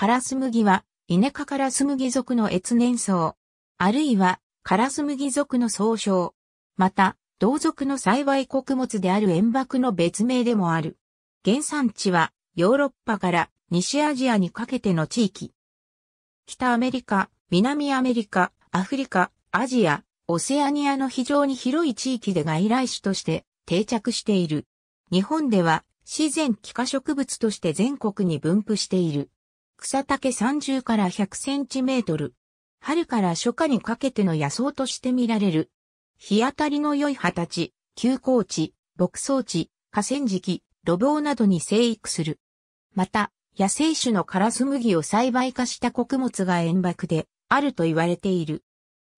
カラス麦は、イネ科カラス麦属の越年草。あるいは、カラス麦属の総称。また、同属の栽培穀物である塩幕の別名でもある。原産地は、ヨーロッパから西アジアにかけての地域。北アメリカ、南アメリカ、アフリカ、アジア、オセアニアの非常に広い地域で外来種として定着している。日本では自然気化植物として全国に分布している。草丈30から100センチメートル。春から初夏にかけての野草として見られる。日当たりの良い畑地、休耕地、牧草地、河川敷、路傍などに生育する。また、野生種のカラス麦を栽培化した穀物が塩爆であると言われている。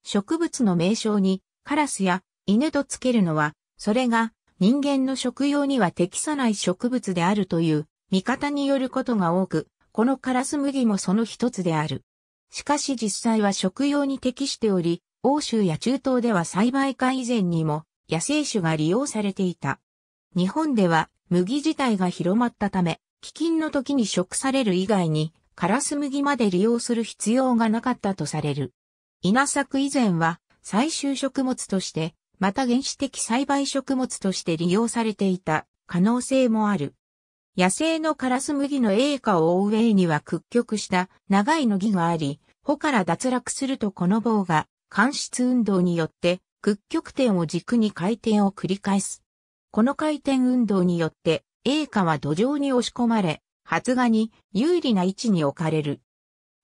植物の名称にカラスや犬とつけるのは、それが人間の食用には適さない植物であるという見方によることが多く、このカラス麦もその一つである。しかし実際は食用に適しており、欧州や中東では栽培化以前にも野生種が利用されていた。日本では麦自体が広まったため、飢饉の時に食される以外に、カラス麦まで利用する必要がなかったとされる。稲作以前は最終食物として、また原始的栽培食物として利用されていた可能性もある。野生のカラス麦の栄華を追う栄には屈曲した長いの儀があり、穂から脱落するとこの棒が、間質運動によって屈曲点を軸に回転を繰り返す。この回転運動によって、栄華は土壌に押し込まれ、発芽に有利な位置に置かれる。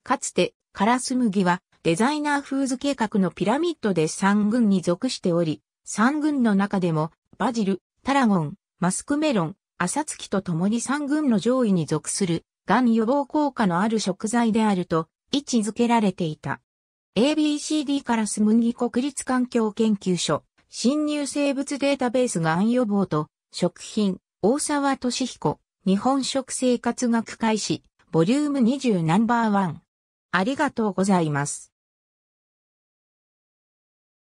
かつて、カラス麦はデザイナーフーズ計画のピラミッドで三軍に属しており、三軍の中でも、バジル、タラゴン、マスクメロン、朝月と共に三群の上位に属する、がん予防効果のある食材であると位置づけられていた。ABCD からスムギ国立環境研究所、侵入生物データベースがん予防と、食品、大沢敏彦、日本食生活学会誌、ボリューム20ナンバーワン。ありがとうございます。